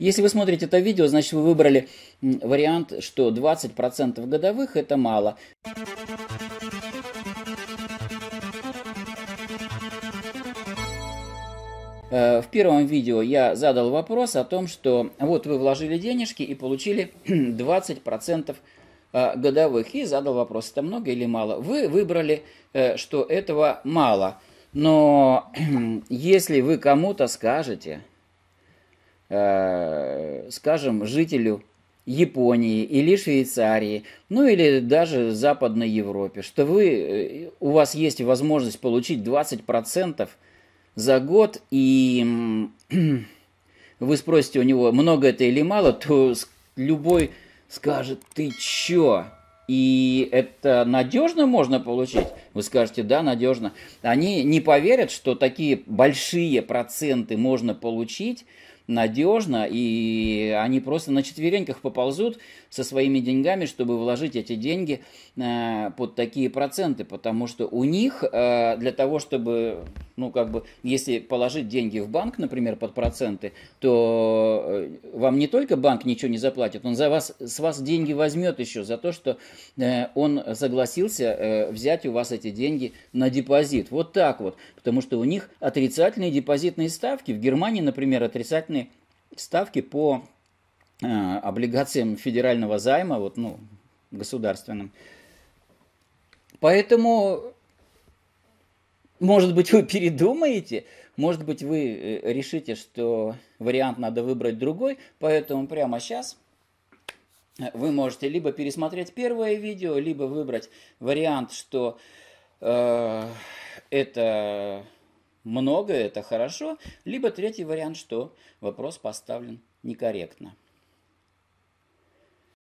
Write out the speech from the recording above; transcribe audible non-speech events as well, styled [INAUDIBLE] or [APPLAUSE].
Если вы смотрите это видео, значит вы выбрали вариант, что 20% годовых это мало. Э, в первом видео я задал вопрос о том, что вот вы вложили денежки и получили 20% [CLEARS THROAT] э, годовых. И задал вопрос, это много или мало. Вы выбрали, э, что этого мало. Но [CLEARS THROAT] если вы кому-то скажете, Э, скажем, жителю Японии или Швейцарии, ну или даже Западной Европе, что вы, э, у вас есть возможность получить 20% за год, и [CLEARS THROAT] вы спросите у него, много это или мало, то любой скажет, ты чё? и это надежно можно получить? Вы скажете, да, надежно. Они не поверят, что такие большие проценты можно получить надежно, и они просто на четвереньках поползут со своими деньгами, чтобы вложить эти деньги э, под такие проценты, потому что у них э, для того, чтобы ну, как бы, если положить деньги в банк, например, под проценты, то э, вам не только банк ничего не заплатит, он за вас, с вас деньги возьмет еще за то, что э, он согласился э, взять у вас эти деньги на депозит. Вот так вот. Потому что у них отрицательные депозитные ставки. В Германии, например, отрицательные ставки по э, облигациям федерального займа, вот, ну, государственным. Поэтому может быть, [LAUGHS] вы передумаете, может быть, вы э, решите, что вариант надо выбрать другой, поэтому прямо сейчас э, вы можете либо пересмотреть первое видео, либо выбрать вариант, что э, это много, это хорошо, либо третий вариант, что вопрос поставлен некорректно.